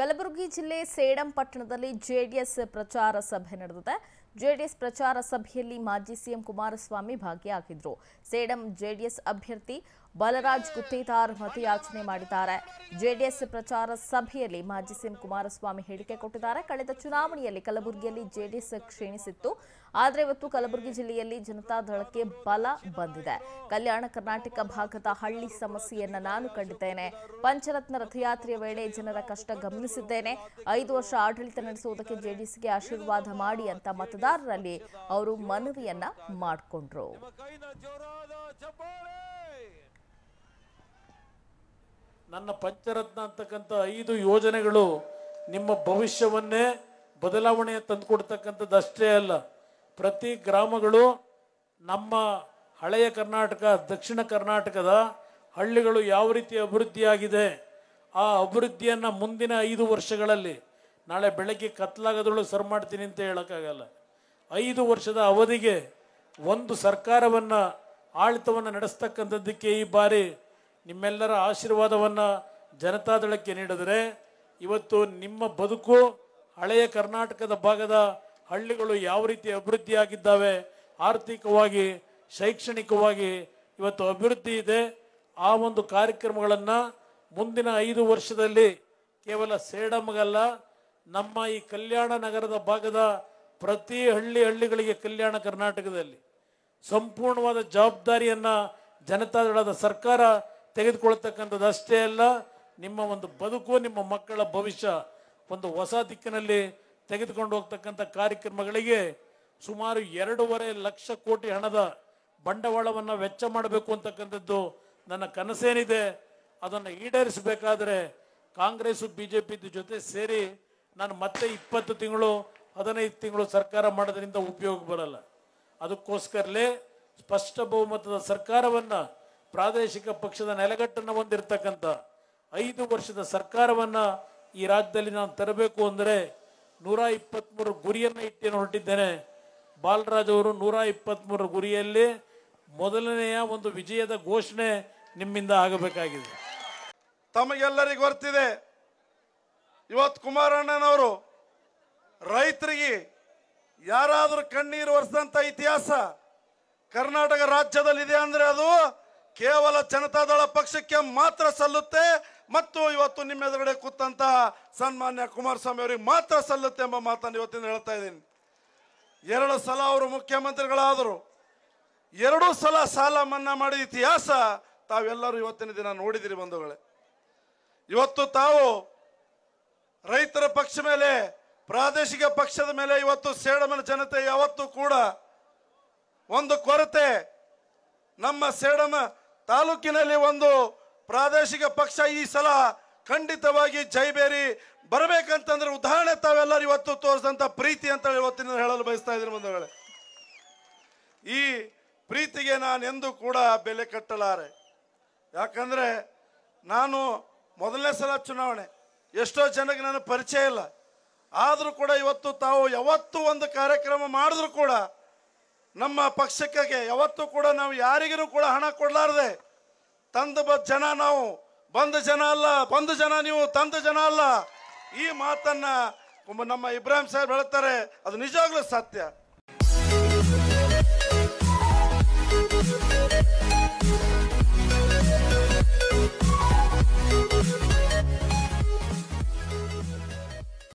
ಕಲಬುರಗಿ ಜಿಲ್ಲೆ ಸೇಡಂ ಪಟ್ಟಣದಲ್ಲಿ ಜೆಡಿಎಸ್ ಪ್ರಚಾರ ಸಭೆ ನಡೆದಿದೆ ಜೆಡಿಎಸ್ ಪ್ರಚಾರ ಸಭೆಯಲ್ಲಿ ಮಾಜಿ ಸಿಎಂ ಕುಮಾರಸ್ವಾಮಿ ಭಾಗಿಯಾಗಿದ್ದರು ಸೇಡಂ ಜೆಡಿಎಸ್ ಅಭ್ಯರ್ಥಿ ಬಲರಾಜ್ ಗುತ್ತೇದಾರ್ ಮತಯಾಚನೆ ಮಾಡಿದ್ದಾರೆ ಜೆಡಿಎಸ್ ಪ್ರಚಾರ ಸಭೆಯಲ್ಲಿ ಮಾಜಿ ಸಿಎಂ ಕುಮಾರಸ್ವಾಮಿ ಹೇಳಿಕೆ ಕೊಟ್ಟಿದ್ದಾರೆ ಕಳೆದ ಚುನಾವಣೆಯಲ್ಲಿ ಕಲಬುರಗಿಯಲ್ಲಿ ಜೆಡಿಎಸ್ ಕ್ಷೀಣಿಸಿತ್ತು ಆದರೆ ಇವತ್ತು ಕಲಬುರಗಿ ಜಿಲ್ಲೆಯಲ್ಲಿ ಜನತಾದಳಕ್ಕೆ ಬಲ ಬಂದಿದೆ ಕಲ್ಯಾಣ ಕರ್ನಾಟಕ ಭಾಗದ ಹಳ್ಳಿ ಸಮಸ್ಯೆಯನ್ನು ನಾನು ಕಂಡಿದ್ದೇನೆ ಪಂಚರತ್ನ ರಥಯಾತ್ರೆಯ ವೇಳೆ ಜನರ ಕಷ್ಟ ಗಮನಿಸಿದ್ದೇನೆ ಐದು ವರ್ಷ ಆಡಳಿತ ನಡೆಸುವುದಕ್ಕೆ ಜೆಡಿಎಸ್ಗೆ ಆಶೀರ್ವಾದ ಮಾಡಿ ಅಂತ ಮತದಾರರಲ್ಲಿ ಅವರು ಮನವಿಯನ್ನ ಮಾಡಿಕೊಂಡ್ರು ನನ್ನ ಪಂಚರತ್ನ ಅಂತಕ್ಕಂಥ ಐದು ಯೋಜನೆಗಳು ನಿಮ್ಮ ಭವಿಷ್ಯವನ್ನೇ ಬದಲಾವಣೆ ಅಷ್ಟೇ ಅಲ್ಲ ಪ್ರತಿ ಗ್ರಾಮಗಳು ನಮ್ಮ ಹಳೆಯ ಕರ್ನಾಟಕ ದಕ್ಷಿಣ ಕರ್ನಾಟಕದ ಹಳ್ಳಿಗಳು ಯಾವ ರೀತಿ ಅಭಿವೃದ್ಧಿಯಾಗಿದೆ ಆ ಅಭಿವೃದ್ಧಿಯನ್ನು ಮುಂದಿನ ಐದು ವರ್ಷಗಳಲ್ಲಿ ನಾಳೆ ಬೆಳಗ್ಗೆ ಕತ್ತಲಾಗದಳು ಸರ್ ಮಾಡ್ತೀನಿ ಅಂತ ಹೇಳೋಕ್ಕಾಗಲ್ಲ ಐದು ವರ್ಷದ ಅವಧಿಗೆ ಒಂದು ಸರ್ಕಾರವನ್ನು ಆಡಳಿತವನ್ನು ನಡೆಸ್ತಕ್ಕಂಥದ್ದಕ್ಕೆ ಈ ಬಾರಿ ನಿಮ್ಮೆಲ್ಲರ ಆಶೀರ್ವಾದವನ್ನು ಜನತಾದಳಕ್ಕೆ ನೀಡಿದರೆ ಇವತ್ತು ನಿಮ್ಮ ಬದುಕು ಹಳೆಯ ಕರ್ನಾಟಕದ ಭಾಗದ ಹಳ್ಳಿಗಳು ಯಾವ ರೀತಿ ಅಭಿವೃದ್ಧಿಯಾಗಿದ್ದಾವೆ ಆರ್ಥಿಕವಾಗಿ ಶೈಕ್ಷಣಿಕವಾಗಿ ಇವತ್ತು ಅಭಿವೃದ್ಧಿ ಇದೆ ಆ ಒಂದು ಕಾರ್ಯಕ್ರಮಗಳನ್ನು ಮುಂದಿನ ಐದು ವರ್ಷದಲ್ಲಿ ಕೇವಲ ಸೇಡಮ್ಗಲ್ಲ ನಮ್ಮ ಈ ಕಲ್ಯಾಣ ನಗರದ ಭಾಗದ ಪ್ರತಿ ಹಳ್ಳಿ ಹಳ್ಳಿಗಳಿಗೆ ಕಲ್ಯಾಣ ಕರ್ನಾಟಕದಲ್ಲಿ ಸಂಪೂರ್ಣವಾದ ಜವಾಬ್ದಾರಿಯನ್ನು ಜನತಾದಳದ ಸರ್ಕಾರ ತೆಗೆದುಕೊಳ್ತಕ್ಕಂಥದ್ದು ಅಷ್ಟೇ ಅಲ್ಲ ನಿಮ್ಮ ಒಂದು ಬದುಕು ನಿಮ್ಮ ಮಕ್ಕಳ ಭವಿಷ್ಯ ಒಂದು ಹೊಸ ದಿಕ್ಕಿನಲ್ಲಿ ತೆಗೆದುಕೊಂಡು ಹೋಗ್ತಕ್ಕಂಥ ಕಾರ್ಯಕ್ರಮಗಳಿಗೆ ಸುಮಾರು ಎರಡೂವರೆ ಲಕ್ಷ ಕೋಟಿ ಹಣದ ಬಂಡವಾಳವನ್ನು ವೆಚ್ಚ ಮಾಡಬೇಕು ಅಂತಕ್ಕಂಥದ್ದು ನನ್ನ ಕನಸೇನಿದೆ ಅದನ್ನು ಈಡೇರಿಸಬೇಕಾದ್ರೆ ಕಾಂಗ್ರೆಸ್ಸು ಬಿ ಜೆ ಪಿದು ಜೊತೆ ಸೇರಿ ನಾನು ಮತ್ತೆ ಇಪ್ಪತ್ತು ತಿಂಗಳು ಹದಿನೈದು ತಿಂಗಳು ಸರ್ಕಾರ ಮಾಡೋದ್ರಿಂದ ಉಪಯೋಗ ಬರಲ್ಲ ಅದಕ್ಕೋಸ್ಕರಲೇ ಸ್ಪಷ್ಟ ಬಹುಮತದ ಸರ್ಕಾರವನ್ನು ಪ್ರಾದೇಶಿಕ ಪಕ್ಷದ ನೆಲೆಗಟ್ಟನ್ನು ಹೊಂದಿರತಕ್ಕಂಥ ಐದು ವರ್ಷದ ಸರ್ಕಾರವನ್ನು ಈ ರಾಜ್ಯದಲ್ಲಿ ನಾನು ತರಬೇಕು ಅಂದರೆ ನೂರ ಇಪ್ಪತ್ತ್ಮೂರು ಗುರಿಯನ್ನು ಇಟ್ಟಿನ ಹೊರಟಿದ್ದೇನೆ ಬಾಲರಾಜ್ ಅವರು ನೂರ ಇಪ್ಪತ್ತ್ಮೂರು ಗುರಿಯಲ್ಲಿ ಮೊದಲನೆಯ ಒಂದು ವಿಜಯದ ಘೋಷಣೆ ನಿಮ್ಮಿಂದ ಆಗಬೇಕಾಗಿದೆ ತಮಗೆಲ್ಲರಿಗೂ ಬರ್ತಿದೆ ಇವತ್ತು ಕುಮಾರಣ್ಣನವರು ರೈತರಿಗೆ ಯಾರಾದರೂ ಕಣ್ಣೀರು ಒರೆಸಿದಂಥ ಇತಿಹಾಸ ಕರ್ನಾಟಕ ರಾಜ್ಯದಲ್ಲಿದೆ ಅಂದರೆ ಅದು ಕೇವಲ ಜನತಾದಳ ಪಕ್ಷಕ್ಕೆ ಮಾತ್ರ ಸಲ್ಲುತ್ತೆ ಮತ್ತು ಇವತ್ತು ನಿಮ್ಮ ಎದುರುಗಡೆ ಕೂತಂತಹ ಸನ್ಮಾನ್ಯ ಕುಮಾರಸ್ವಾಮಿ ಅವರಿಗೆ ಮಾತ್ರ ಸಲ್ಲುತ್ತೆ ಎಂಬ ಮಾತನ್ನು ಇವತ್ತಿನ ಹೇಳ್ತಾ ಇದ್ದೀನಿ ಎರಡು ಸಲ ಅವರು ಮುಖ್ಯಮಂತ್ರಿಗಳಾದರು ಎರಡು ಸಲ ಸಾಲ ಮನ್ನಾ ಮಾಡಿ ಇತಿಹಾಸ ತಾವೆಲ್ಲರೂ ಇವತ್ತಿನ ದಿನ ನೋಡಿದಿರಿ ಬಂಧುಗಳೇ ಇವತ್ತು ತಾವು ರೈತರ ಪಕ್ಷ ಮೇಲೆ ಪ್ರಾದೇಶಿಕ ಪಕ್ಷದ ಮೇಲೆ ಇವತ್ತು ಸೇಡಮನ ಜನತೆ ಯಾವತ್ತೂ ಕೂಡ ಒಂದು ಕೊರತೆ ನಮ್ಮ ಸೇಡಮ ತಾಲೂಕಿನಲ್ಲಿ ಒಂದು ಪ್ರಾದೇಶಿಕ ಪಕ್ಷ ಈ ಸಲ ಖಂಡಿತವಾಗಿ ಜೈಬೇರಿ ಬರಬೇಕಂತಂದ್ರೆ ಉದಾಹರಣೆ ತಾವೆಲ್ಲರೂ ಇವತ್ತು ತೋರಿಸಿದಂಥ ಪ್ರೀತಿ ಅಂತ ಇವತ್ತಿನ ಹೇಳಲು ಬಯಸ್ತಾ ಇದ್ದೀನಿ ಬಂಧುಗಳೇ ಈ ಪ್ರೀತಿಗೆ ನಾನು ಎಂದು ಕೂಡ ಬೆಲೆ ಕಟ್ಟಲಾರೆ ಯಾಕಂದರೆ ನಾನು ಮೊದಲನೇ ಸಲ ಚುನಾವಣೆ ಎಷ್ಟೋ ಜನಕ್ಕೆ ನನಗೆ ಪರಿಚಯ ಇಲ್ಲ ಆದರೂ ಕೂಡ ಇವತ್ತು ತಾವು ಯಾವತ್ತೂ ಒಂದು ಕಾರ್ಯಕ್ರಮ ಮಾಡಿದ್ರು ಕೂಡ ನಮ್ಮ ಪಕ್ಷಕ್ಕೆ ಯಾವತ್ತೂ ಕೂಡ ನಾವು ಯಾರಿಗೂ ಕೂಡ ಹಣ ಕೊಡಲಾರದೆ ತಂದ ಜನ ನಾವು ಬಂದ ಜನ ಅಲ್ಲ ಬಂದ ಜನ ನೀವು ತಂದ ಜನ ಅಲ್ಲ ಈ ಮಾತನ್ನ ನಮ್ಮ ಇಬ್ರಾಹಿಂ ಸಾಹೇಬ್ ಹೇಳ್ತಾರೆ ಅದು ನಿಜವಾಗ್ಲೂ ಸತ್ಯ